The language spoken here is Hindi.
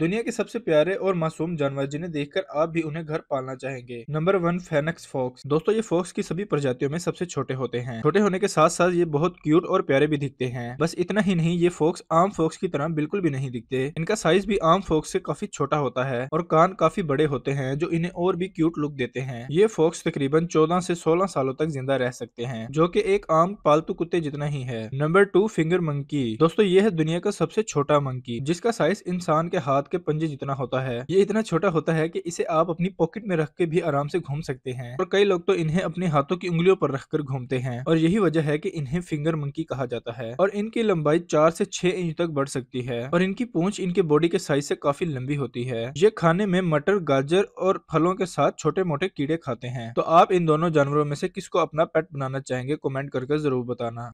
दुनिया के सबसे प्यारे और मासूम जानवर जिन्हें देखकर आप भी उन्हें घर पालना चाहेंगे नंबर वन फेनक्स फॉक्स दोस्तों ये फॉक्स की सभी प्रजातियों में सबसे छोटे होते हैं छोटे होने के साथ साथ ये बहुत क्यूट और प्यारे भी दिखते हैं बस इतना ही नहीं ये फॉक्स आम फॉक्स की तरह बिल्कुल भी नहीं दिखते इनका साइज भी आम फॉक्स से काफी छोटा होता है और कान काफी बड़े होते हैं जो इन्हें और भी क्यूट लुक देते हैं ये फॉक्स तकरीबन चौदह से सोलह सालों तक जिंदा रह सकते हैं जो की एक आम पालतू कुत्ते जितना ही है नंबर टू फिंगर मंकी दोस्तों ये है दुनिया का सबसे छोटा मंकी जिसका साइज इंसान के हाथ हाथ के पंजे जितना होता है ये इतना छोटा होता है कि इसे आप अपनी पॉकेट में रख के भी आराम से घूम सकते हैं और कई लोग तो इन्हें अपने हाथों की उंगलियों पर रखकर घूमते हैं और यही वजह है की इन्हें फिंगर मंकी कहा जाता है और इनकी लंबाई चार से छह इंच तक बढ़ सकती है और इनकी पूंछ इनके बॉडी के साइज से काफी लंबी होती है ये खाने में मटर गाजर और फलों के साथ छोटे मोटे कीड़े खाते हैं तो आप इन दोनों जानवरों में से किसको अपना पेट बनाना चाहेंगे कमेंट करके जरूर बताना